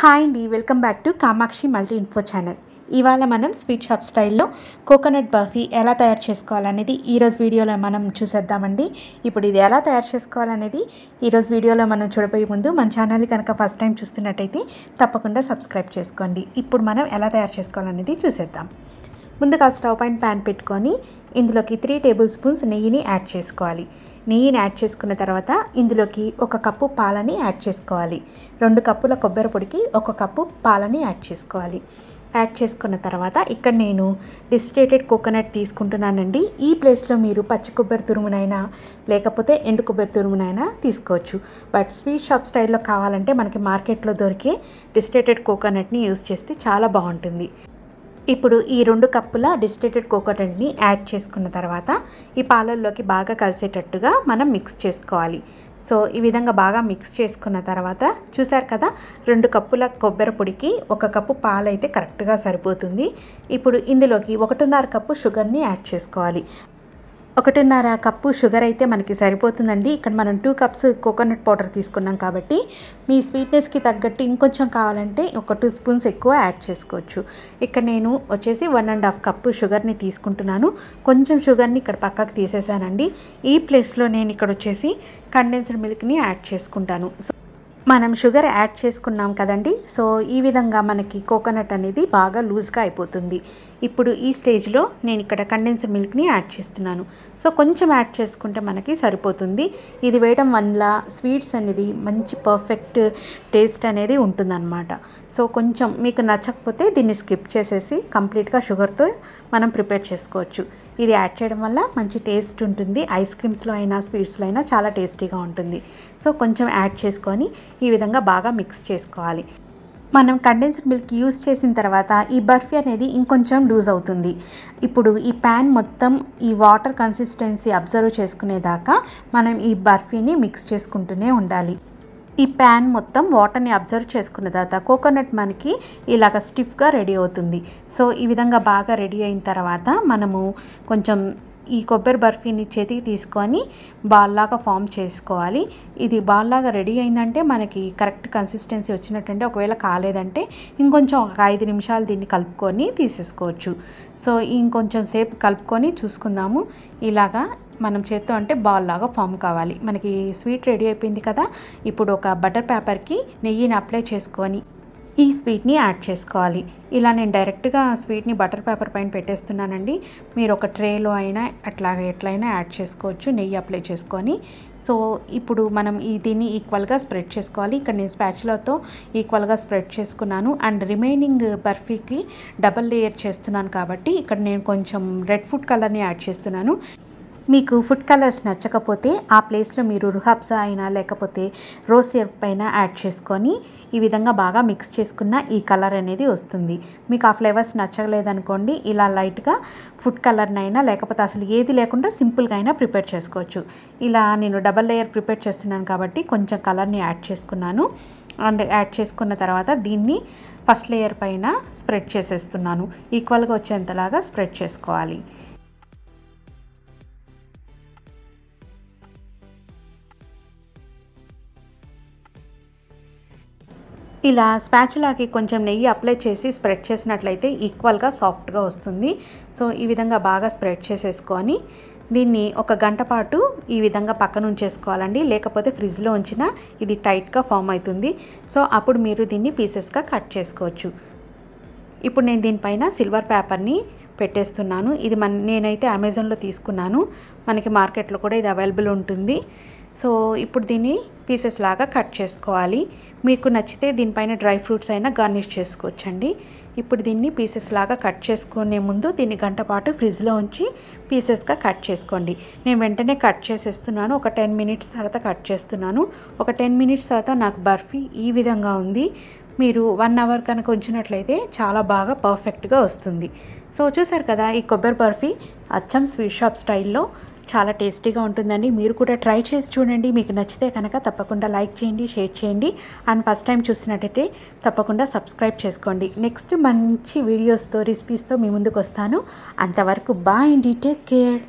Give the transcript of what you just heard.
hi అండి welcome back to Kamakshi multi info channel ఇవాళ మనం స్వీట్ షాప్ స్టైల్లో కోకోనట్ బర్ఫీ ఎలా తయారు చేసుకోవాలనేది ఈరోజు వీడియోలో మనం చూసేద్దామండి ఇప్పుడు ఇది ఎలా తయారు చేసుకోవాలనేది ఈరోజు వీడియోలో మనం చూడబోయే ముందు మన ఛానల్ కనుక ఫస్ట్ టైం చూస్తున్నట్టయితే తప్పకుండా సబ్స్క్రైబ్ చేసుకోండి ఇప్పుడు మనం ఎలా తయారు చేసుకోవాలనేది చూసేద్దాం ముందుగా స్టవ్ పైన ప్యాన్ పెట్టుకొని ఇందులోకి త్రీ టేబుల్ స్పూన్స్ నెయ్యిని యాడ్ చేసుకోవాలి నెయ్యిని యాడ్ చేసుకున్న తర్వాత ఇందులోకి ఒక కప్పు పాలని యాడ్ చేసుకోవాలి రెండు కప్పుల కొబ్బరి పొడికి ఒక కప్పు పాలని యాడ్ చేసుకోవాలి యాడ్ చేసుకున్న తర్వాత ఇక్కడ నేను డిస్టిలేటెడ్ కోకోనట్ తీసుకుంటున్నానండి ఈ ప్లేస్లో మీరు పచ్చి కొబ్బరి తురుమునైనా లేకపోతే ఎండు కొబ్బరి తురుమునైనా తీసుకోవచ్చు బట్ స్వీట్ షాప్ స్టైల్లో కావాలంటే మనకి మార్కెట్లో దొరికే డిస్టిలేటెడ్ కోకోనట్ని యూస్ చేస్తే చాలా బాగుంటుంది ఇప్పుడు ఈ రెండు కప్పుల డిస్టిలేటెడ్ కోకోనట్ని యాడ్ చేసుకున్న తర్వాత ఈ పాలల్లోకి బాగా కలిసేటట్టుగా మనం మిక్స్ చేసుకోవాలి సో ఈ విధంగా బాగా మిక్స్ చేసుకున్న తర్వాత చూసారు కదా రెండు కప్పుల కొబ్బరి పొడికి ఒక కప్పు పాలు అయితే కరెక్ట్గా సరిపోతుంది ఇప్పుడు ఇందులోకి ఒకటిన్నర కప్పు షుగర్ని యాడ్ చేసుకోవాలి ఒకటిన్నర కప్పు షుగర్ అయితే మనకి సరిపోతుందండి ఇక్కడ మనం టూ కప్స్ కోకోనట్ పౌడర్ తీసుకున్నాం కాబట్టి మీ స్వీట్నెస్కి తగ్గట్టు ఇంకొంచెం కావాలంటే ఒక టూ స్పూన్స్ ఎక్కువ యాడ్ చేసుకోవచ్చు ఇక్కడ నేను వచ్చేసి వన్ అండ్ హాఫ్ కప్పు షుగర్ని తీసుకుంటున్నాను కొంచెం షుగర్ని ఇక్కడ పక్కకు తీసేసానండి ఈ ప్లేస్లో నేను ఇక్కడ వచ్చేసి కండెన్స్డ్ మిల్క్ని యాడ్ చేసుకుంటాను సో మనం షుగర్ యాడ్ చేసుకున్నాం కదండి సో ఈ విధంగా మనకి కోకోనట్ అనేది బాగా లూజ్గా అయిపోతుంది ఇప్పుడు ఈ స్టేజ్లో నేను ఇక్కడ కండెన్స్ మిల్క్ని యాడ్ చేస్తున్నాను సో కొంచెం యాడ్ చేసుకుంటే మనకి సరిపోతుంది ఇది వేయడం వల్ల స్వీట్స్ అనేది మంచి పర్ఫెక్ట్ టేస్ట్ అనేది ఉంటుందన్నమాట సో కొంచెం మీకు నచ్చకపోతే దీన్ని స్కిప్ చేసేసి కంప్లీట్గా షుగర్తో మనం ప్రిపేర్ చేసుకోవచ్చు ఇది యాడ్ చేయడం వల్ల మంచి టేస్ట్ ఉంటుంది ఐస్ క్రీమ్స్లో అయినా స్వీట్స్లో అయినా చాలా టేస్టీగా ఉంటుంది సో కొంచెం యాడ్ చేసుకొని ఈ విధంగా బాగా మిక్స్ చేసుకోవాలి మనం కండెన్స్డ్ మిల్క్ యూస్ చేసిన తర్వాత ఈ బర్ఫీ అనేది ఇంకొంచెం లూజ్ అవుతుంది ఇప్పుడు ఈ ప్యాన్ మొత్తం ఈ వాటర్ కన్సిస్టెన్సీ అబ్జర్వ్ చేసుకునేదాకా మనం ఈ బర్ఫీని మిక్స్ చేసుకుంటూనే ఉండాలి ఈ ప్యాన్ మొత్తం వాటర్ని అబ్జర్వ్ చేసుకున్న తర్వాత కోకోనట్ మనకి ఇలాగ స్టిఫ్గా రెడీ అవుతుంది సో ఈ విధంగా బాగా రెడీ అయిన తర్వాత మనము కొంచెం ఈ కొబ్బరి బర్ఫీని చేతికి తీసుకొని బాల్లాగా ఫామ్ చేసుకోవాలి ఇది బాల్లాగా రెడీ అయిందంటే మనకి కరెక్ట్ కన్సిస్టెన్సీ వచ్చినట్టుంటే ఒకవేళ కాలేదంటే ఇంకొంచెం ఒక ఐదు నిమిషాలు దీన్ని కలుపుకొని తీసేసుకోవచ్చు సో ఇంకొంచెం సేపు కలుపుకొని చూసుకుందాము ఇలాగా మనం చేత్తో అంటే బాల్ లాగా ఫామ్ కావాలి మనకి స్వీట్ రెడీ అయిపోయింది కదా ఇప్పుడు ఒక బటర్ పేపర్కి నెయ్యిని అప్లై చేసుకొని ఈ స్వీట్ని యాడ్ చేసుకోవాలి ఇలా నేను డైరెక్ట్గా స్వీట్ని బటర్ పేపర్ పైన పెట్టేస్తున్నానండి మీరు ఒక ట్రేలో అయినా అట్లాగ ఎట్లయినా యాడ్ చేసుకోవచ్చు నెయ్యి అప్లై చేసుకొని సో ఇప్పుడు మనం ఈ దీన్ని ఈక్వల్గా స్ప్రెడ్ చేసుకోవాలి ఇక్కడ నేను స్పాచ్లతో ఈక్వల్గా స్ప్రెడ్ చేసుకున్నాను అండ్ రిమైనింగ్ బర్ఫీకి డబల్ లేయర్ చేస్తున్నాను కాబట్టి ఇక్కడ నేను కొంచెం రెడ్ ఫుడ్ కలర్ని యాడ్ చేస్తున్నాను మీకు ఫుడ్ కలర్స్ నచ్చకపోతే ఆ ప్లేస్లో మీరు రుహాబ్సా అయినా లేకపోతే రోజ్ సిరప్ పైన యాడ్ చేసుకొని ఈ విధంగా బాగా మిక్స్ చేసుకున్న ఈ కలర్ అనేది వస్తుంది మీకు ఆ ఫ్లేవర్స్ నచ్చలేదనుకోండి ఇలా లైట్గా ఫుడ్ కలర్నైనా లేకపోతే అసలు ఏది లేకుండా సింపుల్గా అయినా ప్రిపేర్ చేసుకోవచ్చు ఇలా నేను డబల్ లేయర్ ప్రిపేర్ చేస్తున్నాను కాబట్టి కొంచెం కలర్ని యాడ్ చేసుకున్నాను అండ్ యాడ్ చేసుకున్న తర్వాత దీన్ని ఫస్ట్ లేయర్ పైన స్ప్రెడ్ చేసేస్తున్నాను ఈక్వల్గా వచ్చేంతలాగా స్ప్రెడ్ చేసుకోవాలి ఇలా స్పాచులాకి కొంచెం నెయ్యి అప్లై చేసి స్ప్రెడ్ చేసినట్లయితే ఈక్వల్గా సాఫ్ట్గా వస్తుంది సో ఈ విధంగా బాగా స్ప్రెడ్ చేసేసుకొని దీన్ని ఒక గంట పాటు ఈ విధంగా పక్కన ఉంచేసుకోవాలండి లేకపోతే ఫ్రిడ్జ్లో ఉంచినా ఇది టైట్గా ఫామ్ అవుతుంది సో అప్పుడు మీరు దీన్ని పీసెస్గా కట్ చేసుకోవచ్చు ఇప్పుడు నేను దీనిపైన సిల్వర్ పేపర్ని పెట్టేస్తున్నాను ఇది మన నేనైతే అమెజాన్లో తీసుకున్నాను మనకి మార్కెట్లో కూడా ఇది అవైలబుల్ ఉంటుంది సో ఇప్పుడు దీన్ని పీసెస్ లాగా కట్ చేసుకోవాలి మీకు నచ్చితే దీనిపైన డ్రై ఫ్రూట్స్ అయినా గార్నిష్ చేసుకోవచ్చండి ఇప్పుడు దీన్ని పీసెస్ లాగా కట్ చేసుకునే ముందు దీన్ని గంట పాటు ఫ్రిడ్జ్లో ఉంచి పీసెస్గా కట్ చేసుకోండి నేను వెంటనే కట్ చేసేస్తున్నాను ఒక టెన్ మినిట్స్ తర్వాత కట్ చేస్తున్నాను ఒక టెన్ మినిట్స్ తర్వాత నాకు బర్ఫీ ఈ విధంగా ఉంది మీరు వన్ అవర్ కనుక ఉంచినట్లయితే చాలా బాగా పర్ఫెక్ట్గా వస్తుంది సో చూసారు కదా ఈ కొబ్బరి బర్ఫీ అచ్చం స్వీట్ షాప్ స్టైల్లో చాలా టేస్టీగా ఉంటుందండి మీరు కూడా ట్రై చేసి చూడండి మీకు నచ్చితే కనుక తప్పకుండా లైక్ చేయండి షేర్ చేయండి అండ్ ఫస్ట్ టైం చూసినట్టయితే తప్పకుండా సబ్స్క్రైబ్ చేసుకోండి నెక్స్ట్ మంచి వీడియోస్తో రెసిపీస్తో మీ ముందుకు వస్తాను అంతవరకు బాయ్ అండి టేక్ కేర్